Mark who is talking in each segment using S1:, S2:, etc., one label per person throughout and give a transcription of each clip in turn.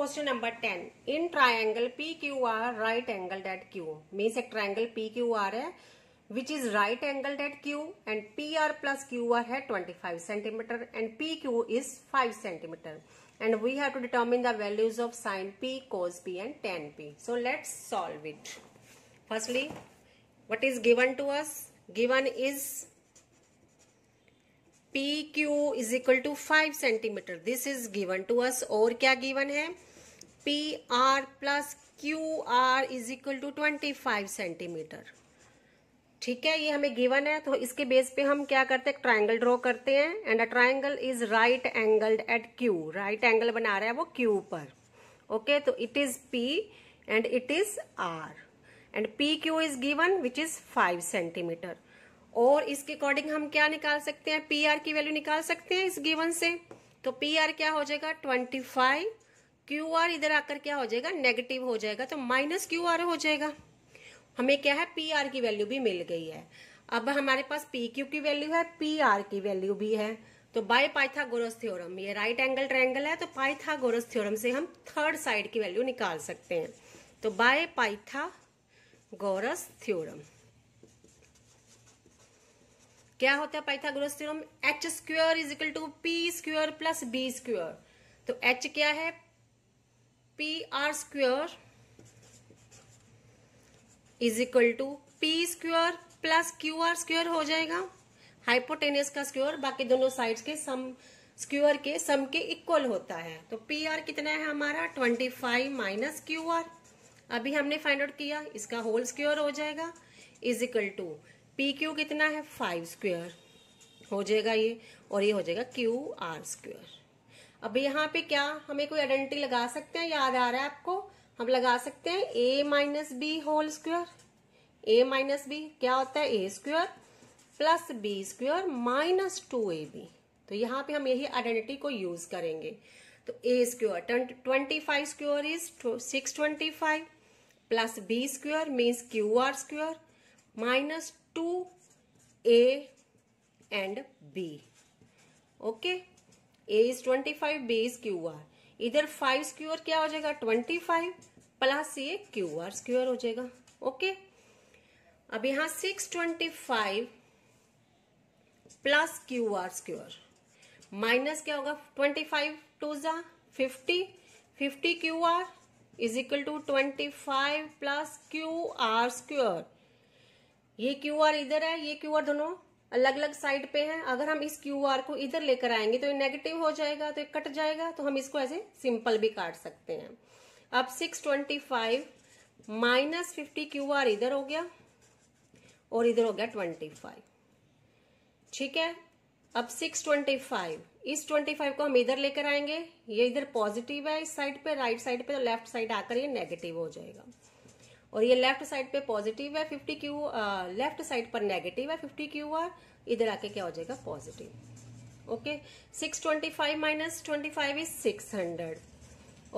S1: question number ten in triangle P Q R right angled at Q means एक triangle P Q R है which is right angled at Q and P R plus Q R है twenty five centimetre and P Q is five centimetre and we have to determine the values of sine P cos P and tan P so let's solve it firstly what is given to us given is P Q is equal to five centimetre this is given to us और क्या given है P R plus Q R is equal to twenty five centimetre ठीक है ये हमें given है तो इसके बेस पे हम क्या करते हैं ट्राइंगल ड्रॉ करते हैं and a triangle is right angled at Q right angle बना रहा है वो क्यू पर ओके तो it is P and it is R and P Q is given which is five centimetre और इसके अकॉर्डिंग हम क्या निकाल सकते हैं पी आर की वैल्यू निकाल सकते हैं इस गिवन से तो पी आर क्या हो जाएगा ट्वेंटी फाइव क्यू आर इधर आकर क्या हो जाएगा नेगेटिव हो जाएगा तो माइनस क्यू आर हो जाएगा हमें क्या है पी आर की वैल्यू भी मिल गई है अब हमारे पास पी क्यू की वैल्यू है पी आर की वैल्यू भी है तो बाय पाइथागोरस थ्योरम ये राइट एंगल ट्रायंगल है तो पाइथागोरस थ्योरम से हम थर्ड साइड की वैल्यू निकाल सकते हैं तो बाय पाइथागोरस थ्योरम क्या होता है Pythagoras theorem H square is equal to P square plus B square तो एच क्या है P R square is equal to P square plus Q R square हो जाएगा हाइपोटेनियस का स्क्वेयर बाकी दोनों साइड्स के सम स्क्वेयर के सम के इक्वल होता है तो पी आर कितना है हमारा twenty five minus Q R अभी हमने फाइंड आउट किया इसका होल स्क्वेयर हो जाएगा is equal to P Q कितना है फाइव स्क्वेयर हो जाएगा ये और ये हो जाएगा क्यू आर स्क्वेयर अब यहाँ पे क्या हमें कोई आइडेंटिटी लगा सकते हैं याद आ रहा है आपको हम लगा सकते हैं A minus B whole square A minus B क्या होता है A square plus B square minus two A B तो यहाँ पे हम यही आइडेंटिटी को यूज करेंगे तो A square twenty five square is six twenty five plus B square means Q R square minus two A and B okay A is twenty five B is Q R इधर five square क्या हो जाएगा twenty five plus ये Q R square हो जाएगा okay अब यहां six twenty five plus Q R square minus क्या होगा ट्वेंटी फाइव टू जा fifty fifty Q R is equal to twenty five plus Q R square ये Q R इधर है ये क्यू आर दोनों अलग अलग साइड पे है अगर हम इस क्यू आर को इधर लेकर आएंगे तो ये नेगेटिव हो जाएगा तो ये कट जाएगा तो हम इसको ऐसे सिंपल भी काट सकते हैं अब six twenty five minus fifty Q R इधर हो गया और इधर हो गया ट्वेंटी फाइव ठीक है अब सिक्स ट्वेंटी फाइव इस ट्वेंटी फाइव को हम इधर लेकर आएंगे ये इधर पॉजिटिव है इस साइड पे राइट साइड पे तो लेफ्ट साइड आकर ये नेगेटिव हो जाएगा और ये लेफ्ट साइड पे पॉजिटिव है फिफ्टी क्यू लेफ्ट साइड पर नेगेटिव है फिफ्टी क्यू आर इधर आके क्या हो जाएगा positive okay six twenty five minus twenty five is six hundred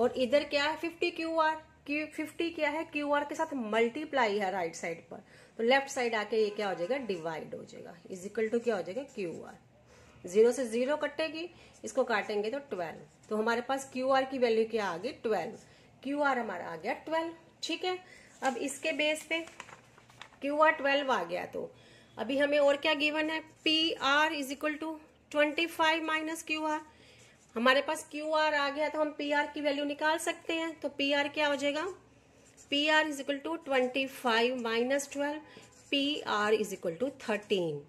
S1: और इधर क्या है fifty Q R Q fifty क्या है क्यू आर के साथ मल्टीप्लाई है राइट साइड पर तो लेफ्ट साइड आके ये क्या हो जाएगा डिवाइड हो जाएगा इज इक्वल टू क्या हो जाएगा क्यू आर जीरो से जीरो कटेगी इसको काटेंगे तो ट्वेल्व तो हमारे पास क्यू आर की वैल्यू क्या आ गई ट्वेल्व क्यू आर हमारा आ गया ट्वेल्व ठीक है अब इसके बेस पे क्यू आर ट्वेल्व आ गया तो अभी हमें और क्या गिवन है P R is equal to twenty five minus Q R हमारे पास क्यू आर आ गया तो हम पी आर की वैल्यू निकाल सकते हैं तो पी आर क्या हो जाएगा P R is equal to twenty five minus twelve P R is equal to thirteen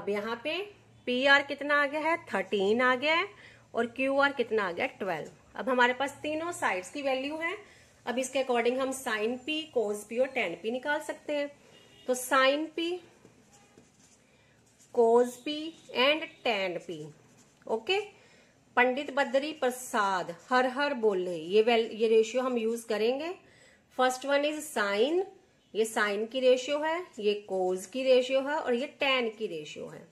S1: अब यहाँ पे पी आर कितना आ गया है थर्टीन आ गया है और क्यू आर कितना आ गया ट्वेल्व अब हमारे पास तीनों साइड्स की वैल्यू है अब इसके अकॉर्डिंग हम साइन पी कोस पी और टेन पी निकाल सकते हैं तो sine P cos P and tan P okay Pandit Badri Prasad हर हर बोले ये वेल ये रेशियो हम यूज करेंगे फर्स्ट वन इज साइन ये साइन की रेशियो है ये कोज की रेशियो है और ये टेन की रेशियो है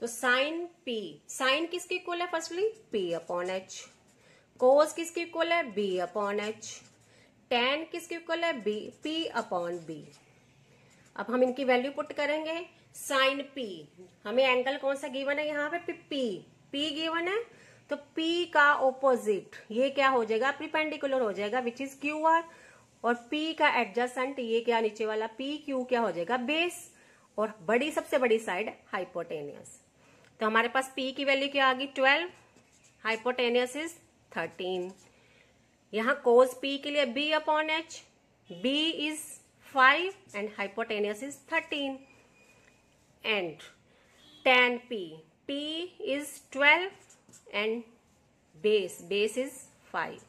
S1: तो साइन पी साइन किसकी इक्वल है firstly P upon H cos किसकी इक्वल है बी अपॉन एच टेन किसके इक्वल है बी पी अपॉन बी अब हम इनकी वैल्यू पुट करेंगे साइन पी हमें एंगल कौन सा गिवन है यहाँ पे पी पी गिवन है तो पी का ओपोजिट ये क्या हो जाएगा प्रिपेंडिकुलर हो जाएगा विच इज क्यू आर और पी का एडजस्टेंट ये क्या नीचे वाला पी क्यू क्या हो जाएगा बेस और बड़ी सबसे बड़ी साइड हाइपोटेनियस तो हमारे पास पी की वैल्यू क्या आ गई ट्वेल्व हाइपोटेनियस इज थर्टीन यहां कोस पी के लिए B upon H B is five and hypotenuse is thirteen and tan P P is twelve and base base is five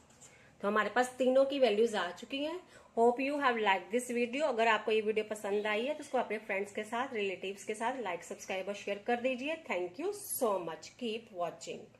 S1: तो हमारे पास तीनों की वैल्यूज आ चुकी हैं hope you have like this video अगर आपको ये वीडियो पसंद आई है तो इसको अपने फ्रेंड्स के साथ रिलेटिव्स के साथ लाइक सब्सक्राइब और शेयर कर दीजिए thank you so much keep watching